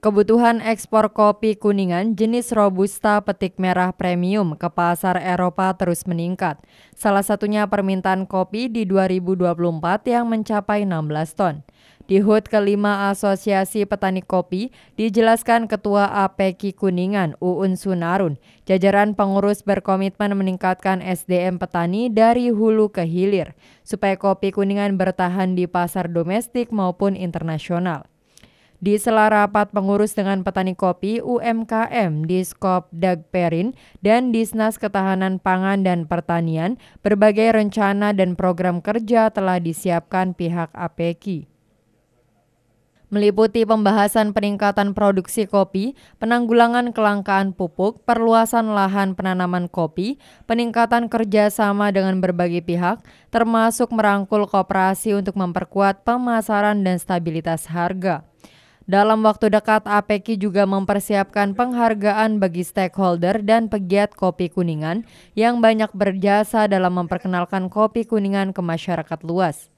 Kebutuhan ekspor kopi kuningan jenis Robusta petik merah premium ke pasar Eropa terus meningkat. Salah satunya permintaan kopi di 2024 yang mencapai 16 ton. Di HUT kelima Asosiasi Petani Kopi dijelaskan Ketua APK e Kuningan Uun Sunarun, jajaran pengurus berkomitmen meningkatkan SDM petani dari hulu ke hilir supaya kopi kuningan bertahan di pasar domestik maupun internasional. Di sela rapat pengurus dengan petani kopi UMKM di Skop Dagperin dan Disnas Ketahanan Pangan dan Pertanian, berbagai rencana dan program kerja telah disiapkan pihak APEKI meliputi pembahasan peningkatan produksi kopi, penanggulangan kelangkaan pupuk, perluasan lahan penanaman kopi, peningkatan kerjasama dengan berbagai pihak, termasuk merangkul kooperasi untuk memperkuat pemasaran dan stabilitas harga. Dalam waktu dekat, APEKI juga mempersiapkan penghargaan bagi stakeholder dan pegiat kopi kuningan yang banyak berjasa dalam memperkenalkan kopi kuningan ke masyarakat luas.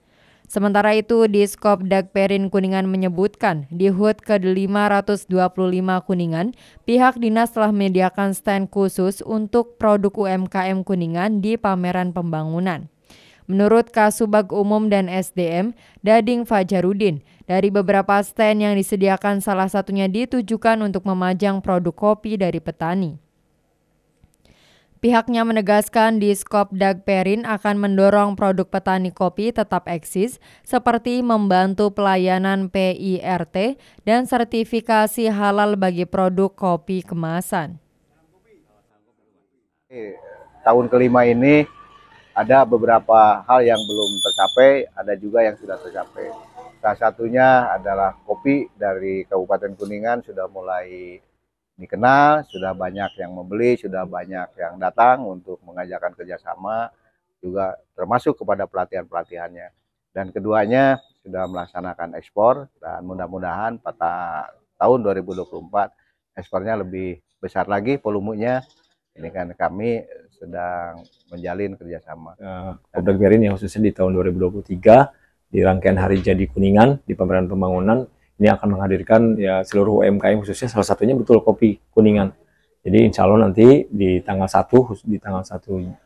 Sementara itu, Diskop Dagperin Kuningan menyebutkan, di HUT ke-525 Kuningan, pihak dinas telah menyediakan stand khusus untuk produk UMKM Kuningan di pameran pembangunan. Menurut Kasubag Umum dan SDM, Dading Fajarudin, dari beberapa stand yang disediakan salah satunya ditujukan untuk memajang produk kopi dari petani. Pihaknya menegaskan di Skop Dag Perin akan mendorong produk petani kopi tetap eksis seperti membantu pelayanan PIRT dan sertifikasi halal bagi produk kopi kemasan. Tahun kelima ini ada beberapa hal yang belum tercapai, ada juga yang sudah tercapai. Salah satunya adalah kopi dari Kabupaten Kuningan sudah mulai dikenal, sudah banyak yang membeli, sudah banyak yang datang untuk mengajakkan kerjasama, juga termasuk kepada pelatihan-pelatihannya. Dan keduanya sudah melaksanakan ekspor dan mudah-mudahan pada tahun 2024 ekspornya lebih besar lagi volumenya. Ini kan kami sedang menjalin kerjasama. Uh, Berin yang khususnya di tahun 2023 di rangkaian Hari Jadi Kuningan di pameran pembangunan ini akan menghadirkan ya seluruh UMKM khususnya salah satunya betul kopi Kuningan. Jadi insya Allah nanti di tanggal 1 di tanggal 1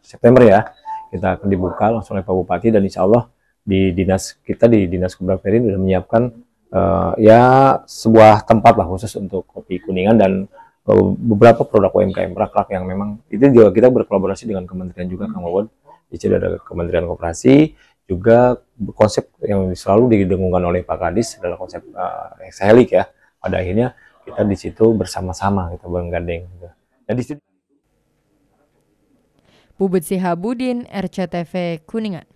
September ya kita akan dibuka langsung oleh Pak Bupati dan insya Allah di dinas kita di dinas Obek Berin sudah menyiapkan uh, ya sebuah tempat lah khusus untuk kopi kuningan dan beberapa produk UMKM rak yang memang itu juga kita berkolaborasi dengan kementerian juga Kang Wawan di sini ada kementerian koperasi juga konsep yang selalu didengungkan oleh Pak Kadis adalah konsep uh, eh, helik ya pada akhirnya kita di situ bersama-sama kita menggandeng gitu. nah di situ Bubut Sihabudin RCTV Kuningan